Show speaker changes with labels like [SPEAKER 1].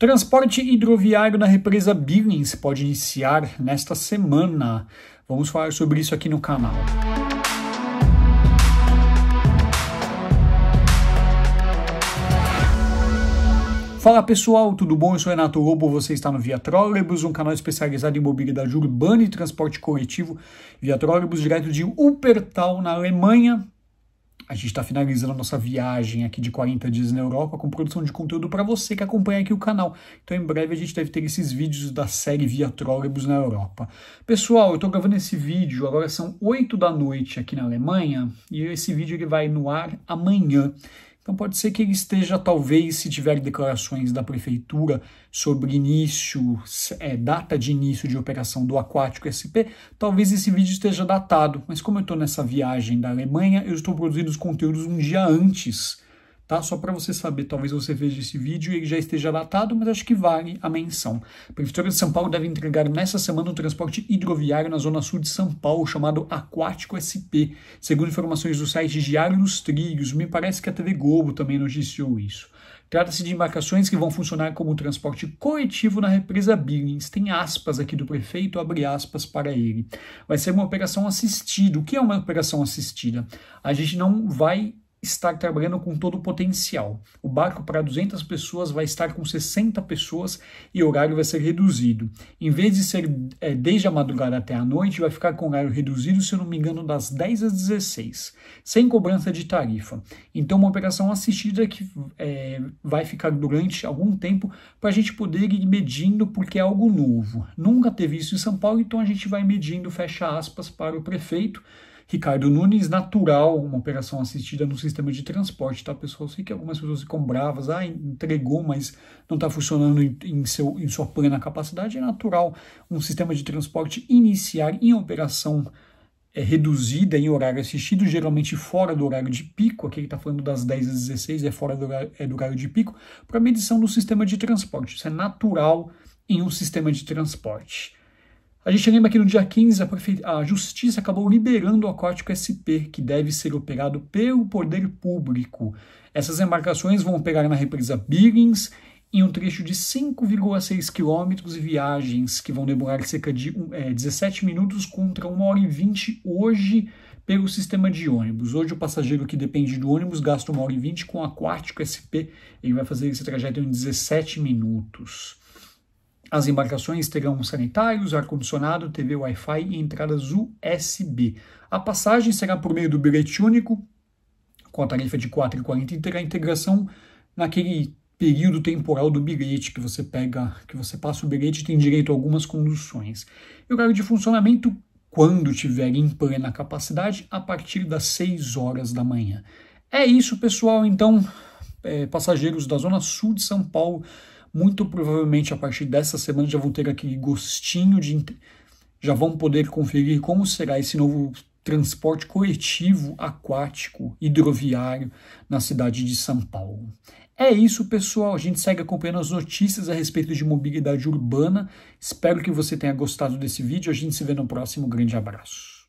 [SPEAKER 1] Transporte hidroviário na represa Billings pode iniciar nesta semana. Vamos falar sobre isso aqui no canal. Fala pessoal, tudo bom? Eu sou Renato Lobo, você está no Via Trólebus, um canal especializado em mobilidade urbana e transporte coletivo. Via Trólebus, direto de Uppertal, na Alemanha. A gente está finalizando a nossa viagem aqui de 40 dias na Europa com produção de conteúdo para você que acompanha aqui o canal. Então em breve a gente deve ter esses vídeos da série Via Trólebus na Europa. Pessoal, eu estou gravando esse vídeo, agora são 8 da noite aqui na Alemanha e esse vídeo ele vai no ar amanhã. Então pode ser que ele esteja, talvez, se tiver declarações da prefeitura sobre início, é, data de início de operação do Aquático SP, talvez esse vídeo esteja datado. Mas como eu estou nessa viagem da Alemanha, eu estou produzindo os conteúdos um dia antes tá? Só para você saber, talvez você veja esse vídeo e ele já esteja datado, mas acho que vale a menção. A Prefeitura de São Paulo deve entregar nessa semana um transporte hidroviário na zona sul de São Paulo, chamado Aquático SP. Segundo informações do site Diário dos Trilhos, me parece que a TV Globo também noticiou isso. Trata-se de embarcações que vão funcionar como transporte coletivo na represa Billings. Tem aspas aqui do prefeito, abre aspas para ele. Vai ser uma operação assistida. O que é uma operação assistida? A gente não vai estar trabalhando com todo o potencial. O barco para 200 pessoas vai estar com 60 pessoas e o horário vai ser reduzido. Em vez de ser é, desde a madrugada até a noite, vai ficar com horário reduzido, se eu não me engano, das 10 às 16, sem cobrança de tarifa. Então, uma operação assistida que é, vai ficar durante algum tempo para a gente poder ir medindo, porque é algo novo. Nunca teve isso em São Paulo, então a gente vai medindo, fecha aspas, para o prefeito Ricardo Nunes, natural uma operação assistida no sistema de transporte, tá, pessoal? Eu sei que algumas pessoas ficam bravas, ah, entregou, mas não está funcionando em, em, seu, em sua plena capacidade. É natural um sistema de transporte iniciar em operação é reduzida em horário assistido, geralmente fora do horário de pico, aqui ele está falando das 10 às 16, é fora do horário, é do horário de pico, para medição do sistema de transporte. Isso é natural em um sistema de transporte. A gente lembra que no dia 15 a, a, Justiça acabou liberando o aquático SP, que deve ser operado pelo poder público. Essas embarcações vão operar na represa Billings em um trecho de 5,6 quilômetros e viagens que vão demorar cerca de é, 17 eh, minutos contra 1 hora e 20 hoje pelo sistema de ônibus. Hoje o passageiro que depende do ônibus gasta 1 hora e 20 com o aquático SP, ele vai fazer esse trajeto em 17 minutos. As embarcações terão sanitários, ar-condicionado, TV Wi-Fi e entradas USB. A passagem será por meio do bilhete único, com a tarifa de R$ 4,40 e terá integração naquele período temporal do bilhete que você pega, que você passa o bilhete tem direito a algumas conduções. E horário de funcionamento quando tiver em plena capacidade a partir das 6 horas da manhã. É isso, pessoal. Então, é, passageiros da zona sul de São Paulo muito provavelmente a partir dessa semana já vão ter aquele gostinho de. já vão poder conferir como será esse novo transporte coletivo aquático hidroviário na cidade de São Paulo. É isso, pessoal. A gente segue acompanhando as notícias a respeito de mobilidade urbana. Espero que você tenha gostado desse vídeo. A gente se vê no próximo. Grande abraço.